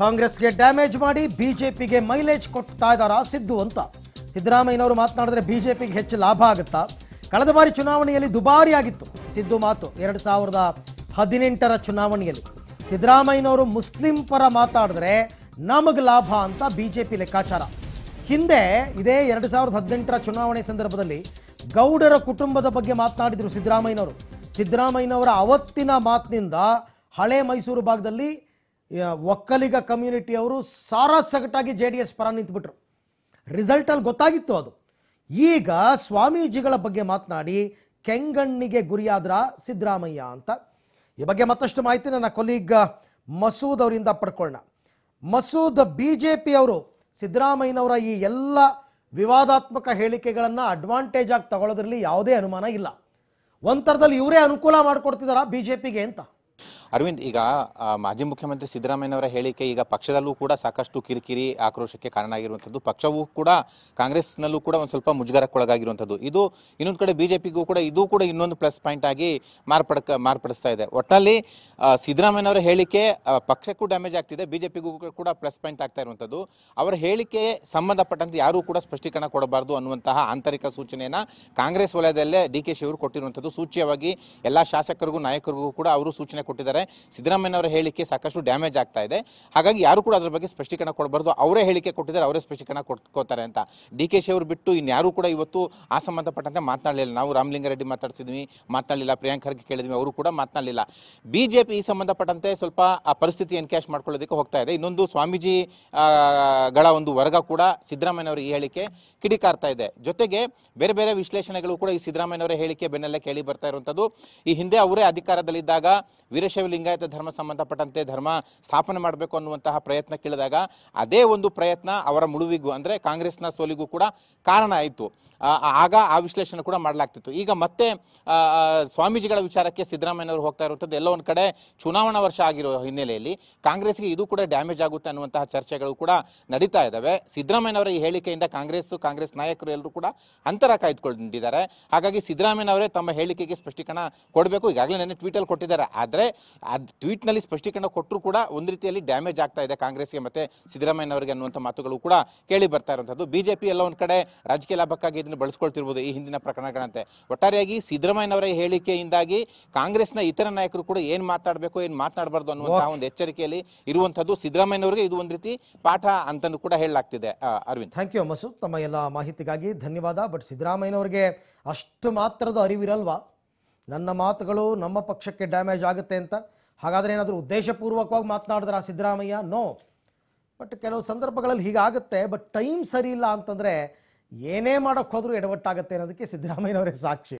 ಕಾಂಗ್ರೆಸ್ಗೆ ಡ್ಯಾಮೇಜ್ ಮಾಡಿ ಬಿಜೆಪಿಗೆ ಮೈಲೇಜ್ ಕೊಡ್ತಾ ಇದ್ದಾರಾ ಸಿದ್ದು ಅಂತ ಸಿದ್ದರಾಮಯ್ಯನವರು ಮಾತನಾಡಿದ್ರೆ ಬಿಜೆಪಿಗೆ ಹೆಚ್ಚು ಲಾಭ ಆಗುತ್ತಾ ಕಳೆದ ಬಾರಿ ಚುನಾವಣೆಯಲ್ಲಿ ದುಬಾರಿ ಆಗಿತ್ತು ಸಿದ್ದು ಮಾತು ಎರಡು ಸಾವಿರದ ಹದಿನೆಂಟರ ಚುನಾವಣೆಯಲ್ಲಿ ಸಿದ್ದರಾಮಯ್ಯನವರು ಮುಸ್ಲಿಂ ಪರ ಮಾತಾಡಿದ್ರೆ ನಮಗೆ ಲಾಭ ಅಂತ ಬಿಜೆಪಿ ಲೆಕ್ಕಾಚಾರ ಹಿಂದೆ ಇದೇ ಎರಡು ಸಾವಿರದ ಹದಿನೆಂಟರ ಚುನಾವಣೆ ಸಂದರ್ಭದಲ್ಲಿ ಗೌಡರ ಕುಟುಂಬದ ಬಗ್ಗೆ ಮಾತನಾಡಿದರು ಸಿದ್ದರಾಮಯ್ಯನವರು ಸಿದ್ದರಾಮಯ್ಯನವರ ಅವತ್ತಿನ ಮಾತಿನಿಂದ ಹಳೆ ಮೈಸೂರು ಭಾಗದಲ್ಲಿ ಒಕ್ಕಲಿಗ ಅವರು ಸಾರಾ ಸಗಟಾಗಿ ಜೆ ಡಿ ಎಸ್ ಪರ ನಿಂತ್ಬಿಟ್ರು ರಿಸಲ್ಟಲ್ಲಿ ಗೊತ್ತಾಗಿತ್ತು ಅದು ಈಗ ಸ್ವಾಮೀಜಿಗಳ ಬಗ್ಗೆ ಮಾತನಾಡಿ ಕೆಂಗಣ್ಣಿಗೆ ಗುರಿಯಾದ್ರ ಸಿದ್ದರಾಮಯ್ಯ ಅಂತ ಈ ಬಗ್ಗೆ ಮತ್ತಷ್ಟು ಮಾಹಿತಿ ನನ್ನ ಕೊಲೀಗ್ ಮಸೂದ್ ಅವರಿಂದ ಪಡ್ಕೊಳ್ಳೋಣ ಮಸೂದ್ ಬಿ ಜೆ ಅವರು ಸಿದ್ದರಾಮಯ್ಯನವರ ಈ ಎಲ್ಲ ವಿವಾದಾತ್ಮಕ ಹೇಳಿಕೆಗಳನ್ನು ಅಡ್ವಾಂಟೇಜ್ ಆಗಿ ತಗೊಳ್ಳೋದ್ರಲ್ಲಿ ಯಾವುದೇ ಅನುಮಾನ ಇಲ್ಲ ಒಂಥರದಲ್ಲಿ ಇವರೇ ಅನುಕೂಲ ಮಾಡಿಕೊಡ್ತಿದ್ದಾರಾ ಬಿ ಜೆ ಪಿಗೆ ಅಂತ ಅರವಿಂದ್ ಈಗ ಮಾಜಿ ಮುಖ್ಯಮಂತ್ರಿ ಸಿದ್ದರಾಮಯ್ಯನವರ ಹೇಳಿಕೆ ಈಗ ಪಕ್ಷದಲ್ಲೂ ಕೂಡ ಸಾಕಷ್ಟು ಕಿರಿಕಿರಿ ಆಕ್ರೋಶಕ್ಕೆ ಕಾರಣ ಆಗಿರುವಂಥದ್ದು ಪಕ್ಷವೂ ಕೂಡ ಕಾಂಗ್ರೆಸ್ನಲ್ಲೂ ಕೂಡ ಒಂದು ಸ್ವಲ್ಪ ಮುಜುಗರಕ್ಕೊಳಗಾಗಿರುವಂಥದ್ದು ಇದು ಇನ್ನೊಂದು ಕಡೆ ಬಿಜೆಪಿಗೂ ಕೂಡ ಇದು ಕೂಡ ಇನ್ನೊಂದು ಪ್ಲಸ್ ಪಾಯಿಂಟ್ ಆಗಿ ಮಾರ್ಪಡ ಮಾರ್ಪಡಿಸ್ತಾ ಇದೆ ಒಟ್ಟಿನಲ್ಲಿ ಸಿದ್ದರಾಮಯ್ಯನವರ ಹೇಳಿಕೆ ಪಕ್ಷಕ್ಕೂ ಡ್ಯಾಮೇಜ್ ಆಗ್ತಿದೆ ಬಿಜೆಪಿಗೂ ಕೂಡ ಪ್ಲಸ್ ಪಾಯಿಂಟ್ ಆಗ್ತಾ ಇರುವಂಥದ್ದು ಅವರ ಹೇಳಿಕೆ ಸಂಬಂಧಪಟ್ಟಂತೆ ಯಾರೂ ಕೂಡ ಸ್ಪಷ್ಟೀಕರಣ ಕೊಡಬಾರದು ಅನ್ನುವಂತಹ ಆಂತರಿಕ ಸೂಚನೆಯನ್ನ ಕಾಂಗ್ರೆಸ್ ವಲಯದಲ್ಲೇ ಡಿ ಕೆ ಶಿವರು ಕೊಟ್ಟಿರುವಂಥದ್ದು ಸೂಚ್ಯವಾಗಿ ಎಲ್ಲ ಶಾಸಕರಿಗೂ ನಾಯಕರಿಗೂ ಕೂಡ ಅವರು ಸೂಚನೆ ಕೊಟ್ಟಿದ್ದಾರೆ ಅವರ ಹೇಳಿಕೆ ಸಾಕಷ್ಟು ಡ್ಯಾಮೇಜ್ ಆಗ್ತಾ ಇದೆ ಹಾಗಾಗಿ ಯಾರು ಕೂಡ ಅದರ ಬಗ್ಗೆ ಸ್ಪಷ್ಟೀಕರಣ ಕೊಡಬಾರ್ದು ಅವರೇ ಹೇಳಿಕೆ ಕೊಟ್ಟಿದ್ದಾರೆ ಅವರೇ ಸ್ಪಷ್ಟೀಕರಣ ಕೊಟ್ಕೋತಾರೆ ಅಂತ ಡಿ ಕೆ ಶಿ ಅವರು ಬಿಟ್ಟು ಇನ್ಯಾರು ಕೂಡ ಇವತ್ತು ಆ ಸಂಬಂಧಪಟ್ಟಂತೆ ಮಾತನಾಡಲಿಲ್ಲ ನಾವು ರೆಡ್ಡಿ ಮಾತಾಡ್ಸಿದ್ವಿ ಮಾತನಾಡಲಿಲ್ಲ ಪ್ರಿಯಾಂಕ್ ಖರ್ಗೆ ಕೇಳಿದ್ವಿ ಅವರು ಕೂಡ ಮಾತನಾಡಲಿಲ್ಲ ಬಿಜೆಪಿ ಈ ಸಂಬಂಧಪಟ್ಟಂತೆ ಸ್ವಲ್ಪ ಆ ಪರಿಸ್ಥಿತಿ ಎನ್ಕ್ಯಾಶ್ ಮಾಡ್ಕೊಳ್ಳೋದಕ್ಕೆ ಹೋಗ್ತಾ ಇದೆ ಇನ್ನೊಂದು ಸ್ವಾಮೀಜಿ ಗಳ ಒಂದು ವರ್ಗ ಕೂಡ ಸಿದ್ದರಾಮಯ್ಯನವರ ಈ ಹೇಳಿಕೆ ಕಿಡಿಕಾರ್ತಾ ಇದೆ ಜೊತೆಗೆ ಬೇರೆ ಬೇರೆ ವಿಶ್ಲೇಷಣೆಗಳು ಕೂಡ ಈ ಸಿದ್ದರಾಮಯ್ಯನವರ ಹೇಳಿಕೆ ಬೆನ್ನಲ್ಲೇ ಕೇಳಿ ಬರ್ತಾ ಇರುವಂಥದ್ದು ಈ ಹಿಂದೆ ಅವರೇ ಅಧಿಕಾರದಲ್ಲಿದ್ದಾಗ ವೀರಶೈವ ಲಿಂಗಾಯತ ಧರ್ಮ ಸಂಬಂಧಪಟ್ಟಂತೆ ಧರ್ಮ ಸ್ಥಾಪನೆ ಮಾಡಬೇಕು ಅನ್ನುವಂತಹ ಪ್ರಯತ್ನ ಕೇಳಿದಾಗ ಅದೇ ಒಂದು ಪ್ರಯತ್ನ ಅವರ ಮುಳುವಿಗೂ ಅಂದರೆ ಕಾಂಗ್ರೆಸ್ನ ಸೋಲಿಗೂ ಕೂಡ ಕಾರಣ ಆಯಿತು ಆಗ ಆ ವಿಶ್ಲೇಷಣೆ ಕೂಡ ಮಾಡಲಾಗ್ತಿತ್ತು ಈಗ ಮತ್ತೆ ಸ್ವಾಮೀಜಿಗಳ ವಿಚಾರಕ್ಕೆ ಸಿದ್ದರಾಮಯ್ಯನವರು ಹೋಗ್ತಾ ಇರುತ್ತದೆ ಎಲ್ಲ ಒಂದು ಕಡೆ ಚುನಾವಣಾ ವರ್ಷ ಆಗಿರೋ ಹಿನ್ನೆಲೆಯಲ್ಲಿ ಕಾಂಗ್ರೆಸ್ಗೆ ಇದು ಕೂಡ ಡ್ಯಾಮೇಜ್ ಆಗುತ್ತೆ ಅನ್ನುವಂತಹ ಚರ್ಚೆಗಳು ಕೂಡ ನಡೀತಾ ಇದ್ದಾವೆ ಸಿದ್ದರಾಮಯ್ಯನವರ ಈ ಹೇಳಿಕೆಯಿಂದ ಕಾಂಗ್ರೆಸ್ ಕಾಂಗ್ರೆಸ್ ನಾಯಕರು ಎಲ್ಲರೂ ಕೂಡ ಅಂತರ ಕಾಯ್ದುಕೊಂಡಿದ್ದಾರೆ ಹಾಗಾಗಿ ಸಿದ್ದರಾಮಯ್ಯನವರೇ ತಮ್ಮ ಹೇಳಿಕೆಗೆ ಸ್ಪಷ್ಟೀಕರಣ ಕೊಡಬೇಕು ಈಗಾಗಲೇ ನೆನೆ ಅಲ್ಲಿ ಕೊಟ್ಟಿದ್ದಾರೆ ಆದರೆ ಟ್ವೀಟ್ ನಲ್ಲಿ ಸ್ಪಷ್ಟೀಕರಣ ಕೊಟ್ಟರು ಕೂಡ ಒಂದ್ ರೀತಿಯಲ್ಲಿ ಡ್ಯಾಮೇಜ್ ಆಗ್ತಾ ಇದೆ ಕಾಂಗ್ರೆಸ್ಗೆ ಮತ್ತೆ ಸಿದ್ದರಾಮಯ್ಯನವರಿಗೆ ಅನ್ನುವಂಥ ಮಾತುಗಳು ಕೂಡ ಕೇಳಿ ಬರ್ತಾ ಜೆ ಬಿಜೆಪಿ ಎಲ್ಲ ಒಂದ್ ಕಡೆ ರಾಜಕೀಯ ಲಾಭಕ್ಕಾಗಿ ಇದನ್ನು ಬಳಸ್ಕೊಳ್ತಿರ್ಬೋದು ಈ ಹಿಂದಿನ ಪ್ರಕರಣಗಳಂತೆ ಒಟ್ಟಾರೆಯಾಗಿ ಸಿದ್ದರಾಮಯ್ಯನವರ ಹೇಳಿಕೆಯಿಂದಾಗಿ ಕಾಂಗ್ರೆಸ್ನ ಇತರ ನಾಯಕರು ಕೂಡ ಏನು ಮಾತಾಡಬೇಕು ಏನು ಮಾತನಾಡಬಾರ್ದು ಅನ್ನುವಂತಹ ಒಂದು ಎಚ್ಚರಿಕೆಯಲ್ಲಿ ಇರುವಂಥದ್ದು ಸಿದ್ದರಾಮಯ್ಯನವರಿಗೆ ಇದು ಒಂದ್ ರೀತಿ ಪಾಠ ಅಂತಂದು ಕೂಡ ಹೇಳಲಾಗ್ತಿದೆ ಅರವಿಂದ್ ಥ್ಯಾಂಕ್ ಯು ಮಸೂದ್ ತಮ್ಮ ಎಲ್ಲ ಮಾಹಿತಿಗಾಗಿ ಧನ್ಯವಾದ ಬಟ್ ಸಿದ್ದರಾಮಯ್ಯನವರಿಗೆ ಅಷ್ಟು ಮಾತ್ರದ ಅರಿವಿರಲ್ವಾ ನನ್ನ ಮಾತುಗಳು ನಮ್ಮ ಪಕ್ಷಕ್ಕೆ ಡ್ಯಾಮೇಜ್ ಆಗುತ್ತೆ ಅಂತ ಹಾಗಾದರೆ ಏನಾದರೂ ಉದ್ದೇಶಪೂರ್ವಕವಾಗಿ ಮಾತನಾಡಿದ್ರೆ ಆ ಸಿದ್ದರಾಮಯ್ಯ ನೋ ಬಟ್ ಕೆಲವು ಸಂದರ್ಭಗಳಲ್ಲಿ ಹೀಗಾಗುತ್ತೆ ಬಟ್ ಟೈಮ್ ಸರಿ ಇಲ್ಲ ಅಂತಂದರೆ ಏನೇ ಮಾಡೋಕ್ಕೆ ಹೋದರೂ ಎಡವಟ್ಟಾಗುತ್ತೆ ಅನ್ನೋದಕ್ಕೆ ಸಿದ್ದರಾಮಯ್ಯನವರೇ ಸಾಕ್ಷಿ